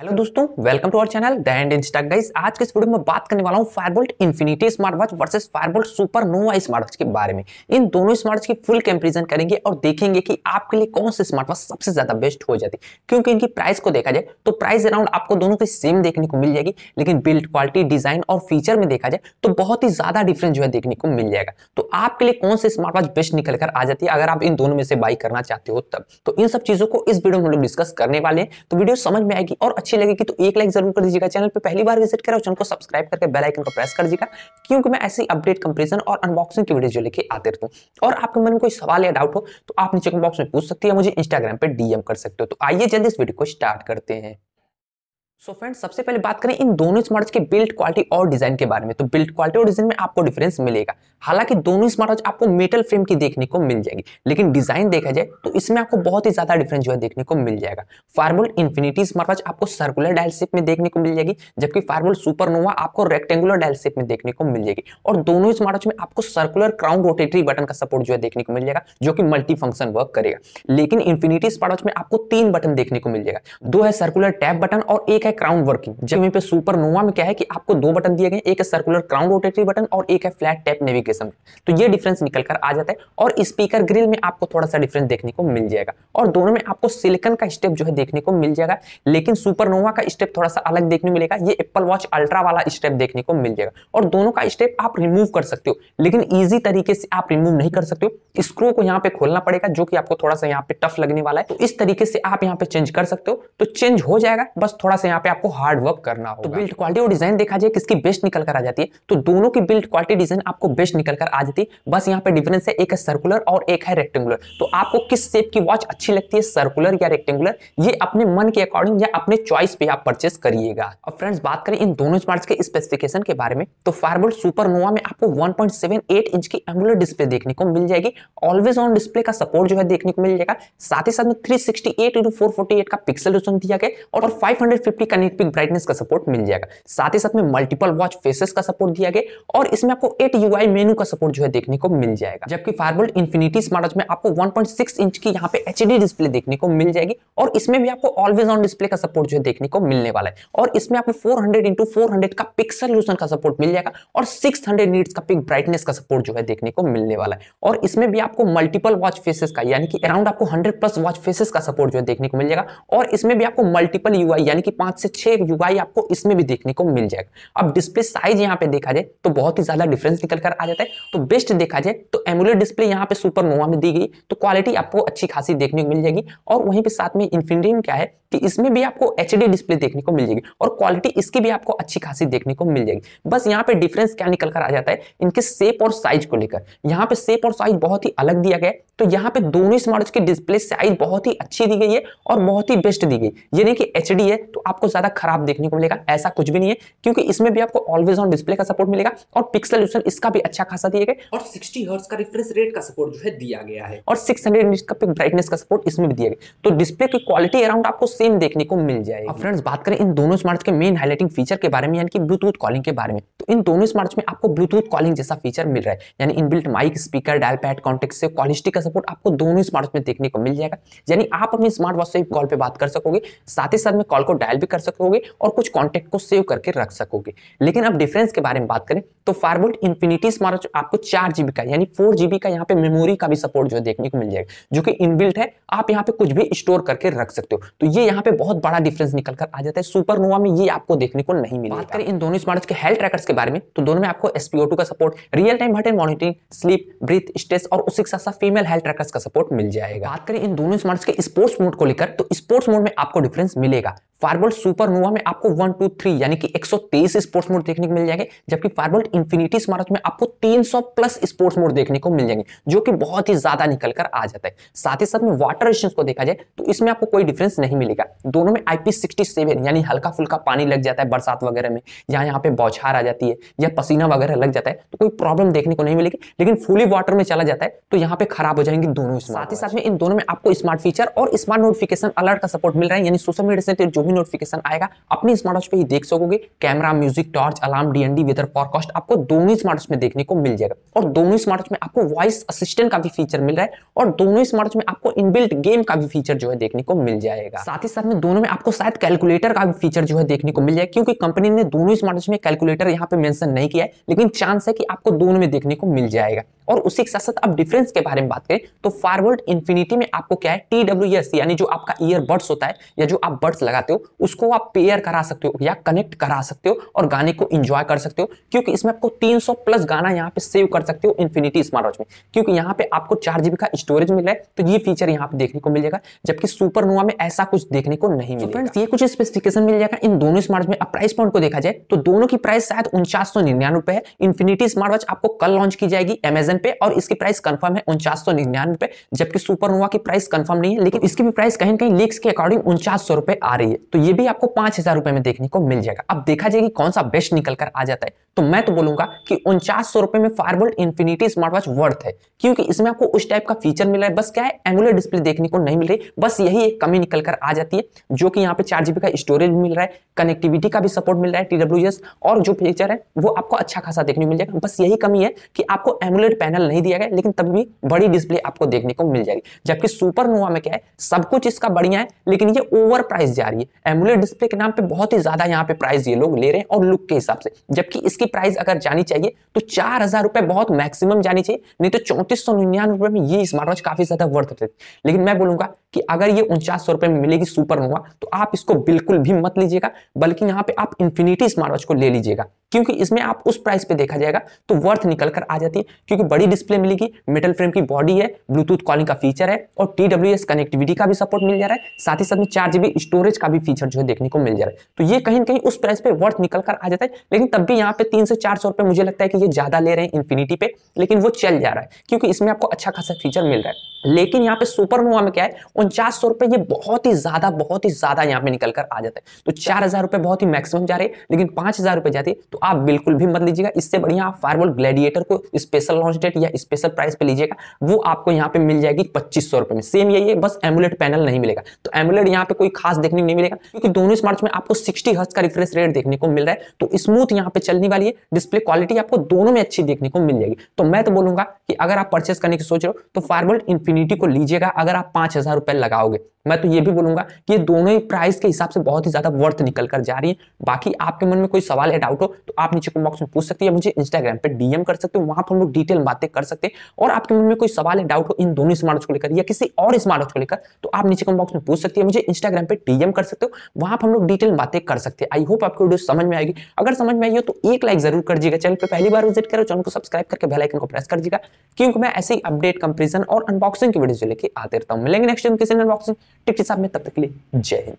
hello दोस्तों welcome to our channel the end insta guys आज के इस वीडियो में बात करने वाला हूँ Fireboltt infinity smart watch versus Fireboltt super nova smart watch के बारे में इन दोनों स्मार्ट वॉच की फुल कंपैरिजन करेंगे और देखेंगे कि आपके लिए कौन सी स्मार्ट वॉच सबसे ज्यादा बेस्ट हो जाती क्योंकि इनकी प्राइस को देखा जाए तो प्राइस अराउंड आपको दोनों की सेम देखने को मिल जाएगी लेकिन बिल्ड क्वालिटी डिजाइन और फीचर में देखा जाए तो बहुत ही ज्यादा डिफरेंस जो है देखने को मिल जाएगा तो आपके लिए कौन सी स्मार्ट वॉच बेस्ट निकल कर आ जाती है अगर आप इन दोनों में से बाई करना चाहते हो तब तो इन सब चीजों को इस वीडियो में हम लोग डिस्कस करने वाले हैं तो वीडियो समझ में आएगी और अच्छी लगेगी तो एक लाइक जरूर कर दीजिएगा चैनल पर पहली बार विजिट करें चैनल को सब्सक्राइब करके बेल आइकन को प्रेस कर दीजिएगा क्योंकि मैं ऐसी अपडेट कंपेरिजन और अनबॉक्सिंग की वीडियो जो लेके आते रहता और आपके मन में कोई सवाल या डाउट हो तो आप नीचे बॉक्स में पूछ सकती है मुझे इंस्टाग्राम पर डीएम कर सकते हो तो आइए जल्दी इस वीडियो को स्टार्ट करते हैं सो so फ्रेंड्स सबसे पहले बात करें इन दोनों स्मार्ट के बिल्ड क्वालिटी और डिजाइन के बारे में तो बिल्ड क्वालिटी और डिजाइन में आपको डिफरेंस मिलेगा हालांकि दोनों स्मार्ट आपको मेटल फ्रेम की देखने को मिल जाएगी लेकिन डिजाइन देखा जाए तो इसमें आपको बहुत ही ज्यादा डिफरेंस जो है देखने को मिल जाएगा फार्मोल इन्फिनिटी स्मार्ट आपको सर्कुलर डायल शेप में देखने को मिल जाएगी जबकि फार्मोल सुपरनोवा आपको रेक्टेंगुलर डायल शेप में देखने को मिल जाएगी और दोनों स्मार्ट में आपको सर्कुलर क्राउन रोटेटरी बटन का सपोर्ट जो है देखने को मिल जाएगा जो कि मल्टी फंक्शन वर्क करेगा लेकिन इन्फिनिटी स्मार्ट में आपको तीन बटन देखने को मिल जाएगा दो है सर्कुलर टैप बटन और एक है क्राउन वर्किंग जमीन पे सुपर नोवा में क्या है कि आपको दो बटन दिए गए एक है सर्कुलर क्राउन रोटेटरी बटन और एक है फ्लैट टैप नेविगेशन तो ये डिफरेंस निकल कर आ जाता है और स्पीकर ग्रिल में आपको थोड़ा सा डिफरेंस देखने को मिल जाएगा और दोनों में आपको सिलिकन का स्टेप जो है देखने को मिल जाएगा लेकिन सुपर नोवा का स्टेप थोड़ा सा अलग देखने मिलेगा ये एप्पल वॉच अल्ट्रा वाला स्टेप देखने को मिल जाएगा और दोनों का स्टेप आप रिमूव कर सकते हो लेकिन ईजी तरीके से आप रिमूव नहीं कर सकते हो स्क्रू को यहाँ पे खोलना पड़ेगा जो कि आपको थोड़ा सा यहाँ पे टफ लगने वाला है तो इस तरीके से आप यहाँ पे चेंज कर सकते हो तो चेंज हो जाएगा बस थोड़ा सा यहाँ पे आपको हार्ड वर्क करना तो होगा तो बिल्ड क्वालिटी और डिजाइन देखा जाए किसकी बेस्ट निकल कर आ जाती है तो दोनों की बिल्ड क्वालिटी डिजाइन आपको बेस्ट निकल कर आ जाती है बस यहाँ पे डिफरेंस है एक है सर्कुलर और एक है रेक्टेंगुलर तो आपको किस शेप की वॉच अच्छी लगती है सर्कुलर या रेक्टेंगुलर ये अपने मन के अकॉर्डिंग या अपने चॉइस पे आप परचेस करिएगा और फ्रेंड्स बात करें इन दोनों स्मार्ट के स्पेसिफिकेशन के बारे में तो फायरबोल्ट सुपरनोवा में आपको वन इंच की एंगुलर डिस्प्ले देखने को मिल जाएगी ऑलवेज ऑन डिस्प्ले का सपोर्ट जो है देखने को मिल जाएगा साथ ही साथ में थ्री सिक्सटी फोर्टी एट का पिक्सल रेजोल्यूशन दिया गया और 550 कनेक्ट पिक ब्राइटनेस का सपोर्ट मिल जाएगा साथ ही साथ में मल्टीपल वॉच फेसेस का सपोर्ट दिया गया और इसमें आपको एट यूआई मेनू का सपोर्ट जो है देखने को मिल जाएगा जबकि फायरबोल्ट इन्फिनिटी स्मार्ट वॉच में आपको 1.6 इंच की यहाँ पे एच डिस्प्ले देखने को मिल जाएगी और इसमें भी आपको ऑलवेज ऑन डिस्प्ले का सपोर्ट जो है देखने को मिलने वाला है और इसमें आपको फोर हंड्रेड का पिक्सल लूसन का सपोर्ट मिल जाएगा और सिक्स हंड्रेड का पिक ब्राइटनेस का सपोर्ट जो है देखने को मिलने वाला है और इसमें भी आपको मल्टीपल वॉच फेसेस का यानी कि अराउंड आपको हंड्रेड प्लस वॉच फेसेस का सपोर्ट जो है देखने को मिल जाएगा और इसमें भी आपको मल्टीपल यूआई यानी कि पांच पांच से छह यू आपको इसमें भी देखने को मिल जाएगा अब डिस्प्ले साइज यहाँ पे देखा जाए तो बहुत ही ज्यादा डिफरेंस निकल कर आ जाता है तो बेस्ट देखा जाए तो एमुलेट डिस्प्ले यहाँ पे सुपर नोवा में दी गई तो क्वालिटी आपको अच्छी खासी देखने को मिल जाएगी और वहीं पे साथ में इन्फिनिटी क्या है कि इसमें भी आपको एच डिस्प्ले देखने को मिल जाएगी और क्वालिटी इसकी भी आपको अच्छी खासी देखने को मिल जाएगी बस यहाँ पे डिफरेंस क्या निकल कर आ जाता है इनके सेप और साइज को लेकर यहाँ पे सेप और साइज बहुत ही अलग दिया गया तो यहाँ पे दोनों स्मार्ट की डिस्प्ले साइज बहुत ही अच्छी दी गई है और बहुत ही बेस्ट दी गई यानी कि एच है तो आपको ज्यादा खराब देखने को मिलेगा ऐसा कुछ भी नहीं है क्योंकि इसमें भी आपको ऑलवेज ऑन डिस्प्ले का सपोर्ट मिलेगा और पिक्सल इसका भी अच्छा खासा दिया गया और सिक्सटी हर्स का रिफ्रेश रेट का सपोर्ट जो है दिया गया है और सिक्स हंड्रेड का ब्राइटनेस का सपोर्ट इसमें भी दिया गया तो डिस्प्ले की क्वालिटी अराउंड आपको सेम देखने को मिल जाएगी फ्रेंड्स बात करें इन दोनों स्मार्ट के मेन हाइलाइटिंग फीचर के बारे में यानी कि ब्लूटूथ कॉलिंग के बारे में तो इन दोनों स्मार्ट में आपको ब्लूटूथ कॉलिंग जैसा फीचर मिल रहा है यानी inbuilt mic speaker dial pad contact से क्वालिटी का सपोर्ट आपको दोनों स्मार्ट में देखने को मिल जाएगा यानी आप अपनी स्मार्ट वॉच से कॉल पर बात कर सकोगे साथ ही साथ में कॉल को डायल भी कर सकोगे और कुछ कॉन्टेक्ट को सेव करके रख सकोगे लेकिन अब डिफरेंस के बारे में बात करें तो फारबोल्ट इन्फिनिटी स्मार्ट आपको चार जीबी का यानी फोर जीबी का यहाँ पे मेमोरी का भी सपोर्ट जो देखने को मिल जाएगा जो कि इनबिल्ट है आप यहाँ पे कुछ भी स्टोर करके रख सकते हो तो ये यहाँ पे बहुत बड़ा डिफरेंस निकल कर आ जाता है सुपरनोवा में ये आपको देखने को नहीं मिलेगा बात करें इन दोनों स्मार्ट के हेल्थ ट्रैकर्स के बारे में तो दोनों में आपको एसपीओ का support real time heart and monitoring sleep breath stress और उसी के साथ साथ फीमेल हेल्थ ट्रैकर्स का सपोर्ट मिल जाएगा बात करें इन दोनों स्मार्ट के स्पोर्ट्स मोड को लेकर तो स्पोर्ट्स मोड में आपको डिफरेंस मिलेगा फारबोल्ट सुपरनोवा में आपको वन टू थ्री यानी कि 123 स्पोर्ट्स मोड देखने को मिल जाएंगे जबकि फायरबोल्ट इन्फिनिटी स्मार्ट में आपको 300 प्लस स्पोर्ट्स मोड देखने को मिल जाएंगे जो कि बहुत ही ज्यादा निकल कर आ जाता है साथ ही साथ में वाटर रेशन को देखा जाए तो इसमें आपको कोई डिफरेंस नहीं मिलेगा रखिएगा दोनों में आईपी सिक्सटी सेवन यानी हल्का फुल्का पानी लग जाता है बरसात वगैरह में या यहाँ पे बौछार आ जाती है या पसीना वगैरह लग जाता है तो कोई प्रॉब्लम देखने को नहीं मिलेगी लेकिन फुली वाटर में चला जाता है तो यहाँ पे खराब हो जाएंगे दोनों साथ ही साथ में इन दोनों में आपको स्मार्ट फीचर और स्मार्ट नोटिफिकेशन अलर्ट का सपोर्ट मिल रहा है यानी सोशल मीडिया से जो भी नोटिफिकेशन आएगा अपनी स्मार्ट वॉच पर ही देख सकोगे camera music torch alarm DND weather forecast आपको दोनों स्मार्ट वॉच में देखने को मिल जाएगा और दोनों स्मार्ट वॉच में आपको वॉइस असिस्टेंट का भी फीचर मिल रहा है और दोनों स्मार्ट वॉच में आपको इनबिल्ट गेम का भी फीचर जो है देखने को मिल जाएगा साथ ही ही साथ में दोनों में आपको शायद कैलकुलेटर का फीचर जो है देखने को मिल जाए क्योंकि कंपनी ने दोनों स्मार्ट वॉच में कैलकुलेटर यहाँ पे मेंशन नहीं किया है लेकिन चांस है कि आपको दोनों में देखने को मिल जाएगा और उसी के साथ साथ आप डिफरेंस के बारे में बात करें तो फारवर्ड इन्फिनिटी में आपको क्या है टी डब्ल्यू एस यानी जो आपका ईयर बड्स होता है या जो आप बर्ड्स लगाते हो उसको आप पेयर करा सकते हो या कनेक्ट करा सकते हो और गाने को इंजॉय कर सकते हो क्योंकि इसमें आपको 300 प्लस गाना यहाँ पे सेव कर सकते हो इन्फिनिटी स्मार्ट वॉच में क्योंकि यहाँ पे आपको चार जीबी का स्टोरेज मिला है तो ये फीचर यहाँ पे देखने को मिल जाएगा जबकि सुपर नोवा में ऐसा कुछ देखने को नहीं तो मिलेगा ये कुछ स्पेसिफिकेशन मिल जाएगा इन दोनों स्मार्ट वॉच में अब प्राइस पॉइंट को देखा जाए तो दोनों की प्राइस शायद उनचास सौ निन्यानवे है इन्फिनिटी स्मार्ट वॉच आपको कल लॉन्च की जाएगी एमेजन निन्यानवे पे और इसकी प्राइस कंफर्म है उनचास सौ निन्यानवे पे जबकि सुपरनोवा की प्राइस कंफर्म नहीं है लेकिन इसकी भी प्राइस कहीं कहीं लीक्स के अकॉर्डिंग उनचास सौ रुपए आ रही है तो ये भी आपको पांच हजार रुपए में देखने को मिल जाएगा अब देखा जाएगी कौन सा बेस्ट निकल कर आ जाता है तो मैं तो बोलूंगा कि उनचास सौ रुपए में Fireboltt infinity smart watch worth है क्योंकि इसमें आपको उस टाइप का फीचर मिला है बस क्या है एंगुलर डिस्प्ले देखने को नहीं मिल रही बस यही एक कमी निकल कर आ जाती है जो कि यहाँ पे चार जीबी का स्टोरेज मिल रहा है कनेक्टिविटी का भी सपोर्ट मिल रहा है टी और जो फीचर है वो आपको अच्छा खासा देखने को मिल जाएगा बस यही कमी है कि आपको एमुलेट पैनल नहीं दिया गया लेकिन तब भी बड़ी डिस्प्ले आपको देखने को मिल जाएगी जबकि सुपरनोवा में क्या है सब कुछ इसका बढ़िया है लेकिन ये ओवर प्राइस जा रही है एमुलेट डिस्प्ले के नाम पे बहुत ही ज्यादा यहाँ पे प्राइस ये लोग ले रहे हैं और लुक के हिसाब से जबकि इसकी प्राइस अगर जानी चाहिए तो चार बहुत मैक्सिमम जानी चाहिए नहीं तो चौंतीस सौ निन्यानवे में ये स्मार्ट वॉच काफी ज्यादा वर्थ थे लेकिन मैं बोलूंगा कि अगर ये उनचास सौ में मिलेगी सुपरनोवा तो आप इसको बिल्कुल भी मत लीजिएगा बल्कि यहाँ पे आप इन्फिनिटी स्मार्ट वॉच को ले लीजिएगा क्योंकि इसमें आप उस प्राइस पे देखा जाएगा तो वर्थ निकल कर आ जाती है क्योंकि बड़ी डिस्प्ले मिलेगी मेटल फ्रेम की बॉडी है ब्लूटूथ कॉलिंग का फीचर है और टी कनेक्टिविटी का भी सपोर्ट मिल जा रहा है साथ ही साथ में चार जीबी स्टोरेज का भी फीचर जो है देखने को मिल जा रहा है तो ये कहीं कहीं उस प्राइस पे वर्थ निकल कर आ जाता है लेकिन तब भी यहाँ पे तीन से चार सौ रुपए मुझे लगता है कि ये ज्यादा ले रहे हैं इन्फिनिटी पे लेकिन वो चल जा रहा है क्योंकि इसमें आपको अच्छा खासा फीचर मिल रहा है लेकिन यहाँ पे सुपरनोवा में क्या है उनचास सौ रुपए ये बहुत ही ज्यादा बहुत ही ज्यादा यहाँ पे निकल कर आ जाता है तो चार हजार रुपए बहुत ही मैक्सिमम जा रहे हैं लेकिन पांच हजार रुपए जाती है तो तो आप बिल्कुल भी मत लीजिएगा इससे बढ़िया आप फायरबॉल ग्लैडिएटर को स्पेशल लॉन्च डेट या स्पेशल प्राइस पे लीजिएगा वो आपको यहाँ पे मिल जाएगी पच्चीस सौ रुपए में सेम यही है बस एमुलेट पैनल नहीं मिलेगा तो एमुलेट यहाँ पे कोई खास देखने नहीं मिलेगा क्योंकि दोनों स्मार्ट में आपको सिक्सटी हर्ट का रिफ्रेश रेट देखने को मिल रहा है तो स्मूथ यहाँ पे चलने वाली है डिस्प्ले क्वालिटी आपको दोनों में अच्छी देखने को मिल जाएगी तो मैं तो बोलूंगा कि अगर आप परचेस करने की सोच रहे हो तो फायरवॉल इन्फिनिटी को लीजिएगा अगर आप पांच लगाओगे मैं तो ये भी बोलूंगा कि ये दोनों ही प्राइस के हिसाब से बहुत ही ज्यादा वर्थ निकल कर जा रही है बाकी आपके मन में कोई सवाल है डाउट हो तो आप नीचे कमेंट बॉक्स में पूछ सकते हैं मुझे इंस्टाग्राम पर डीएम कर सकते हो वहां पर हम लोग डिटेल बातें कर सकते हैं और आपके मन में कोई सवाल है डाउट हो इन दोनों स्मार्ट को लेकर या किसी और स्मार्ट वॉच को लेकर तो आप नीचे कमेंट बॉक्स में पूछ सकते हैं मुझे इंस्टाग्राम पर डीएम कर सकते हो वहां पर हम लोग डिटेल बातें कर सकते हैं आई होप आपको वीडियो समझ में आएगी अगर समझ में आई हो तो एक लाइक जरूर कर दीजिएगा चैनल पर पहली बार विजिट करो चैनल को सब्सक्राइब करके बेल आइकन को प्रेस कर दीजिएगा क्योंकि मैं ऐसे ही अपडेट कंपेरिजन और अनबॉक्सिंग की वीडियो लेके आते रहता हूं मिलेंगे नेक्स्ट टाइम किसी अनबॉक्सिंग टिप्स साहब में तब तक के लिए जय हिंद